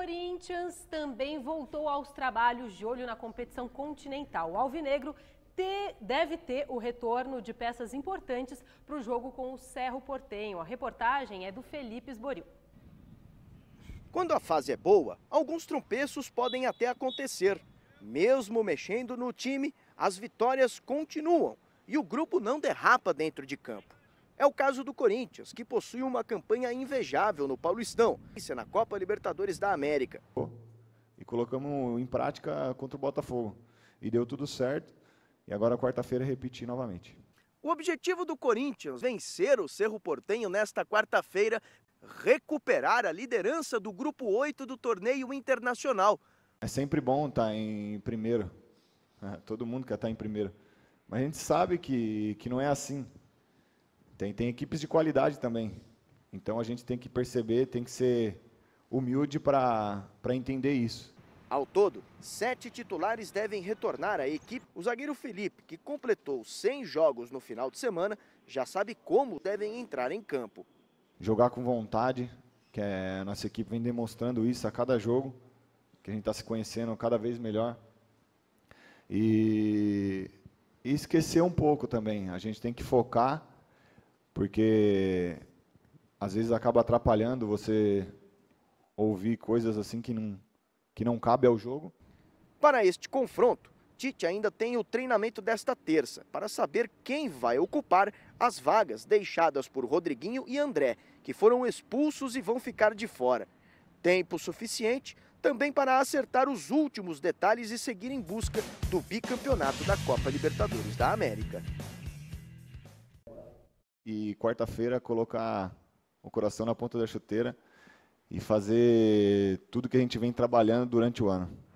Corinthians também voltou aos trabalhos de olho na competição continental. O Alvinegro deve ter o retorno de peças importantes para o jogo com o Cerro Portenho. A reportagem é do Felipe Esboril. Quando a fase é boa, alguns trompeços podem até acontecer. Mesmo mexendo no time, as vitórias continuam e o grupo não derrapa dentro de campo. É o caso do Corinthians, que possui uma campanha invejável no Paulistão, isso é na Copa Libertadores da América. E colocamos em prática contra o Botafogo. E deu tudo certo. E agora quarta-feira repetir novamente. O objetivo do Corinthians, vencer o Cerro Portenho nesta quarta-feira, recuperar a liderança do grupo 8 do torneio internacional. É sempre bom estar tá em primeiro. É, todo mundo quer estar tá em primeiro. Mas a gente sabe que, que não é assim. Tem, tem equipes de qualidade também. Então a gente tem que perceber, tem que ser humilde para entender isso. Ao todo, sete titulares devem retornar à equipe. O zagueiro Felipe, que completou 100 jogos no final de semana, já sabe como devem entrar em campo. Jogar com vontade, que é, a nossa equipe vem demonstrando isso a cada jogo, que a gente está se conhecendo cada vez melhor. E, e esquecer um pouco também. A gente tem que focar porque às vezes acaba atrapalhando você ouvir coisas assim que não, que não cabe ao jogo. Para este confronto, Tite ainda tem o treinamento desta terça para saber quem vai ocupar as vagas deixadas por Rodriguinho e André, que foram expulsos e vão ficar de fora. Tempo suficiente também para acertar os últimos detalhes e seguir em busca do bicampeonato da Copa Libertadores da América e quarta-feira colocar o coração na ponta da chuteira e fazer tudo que a gente vem trabalhando durante o ano.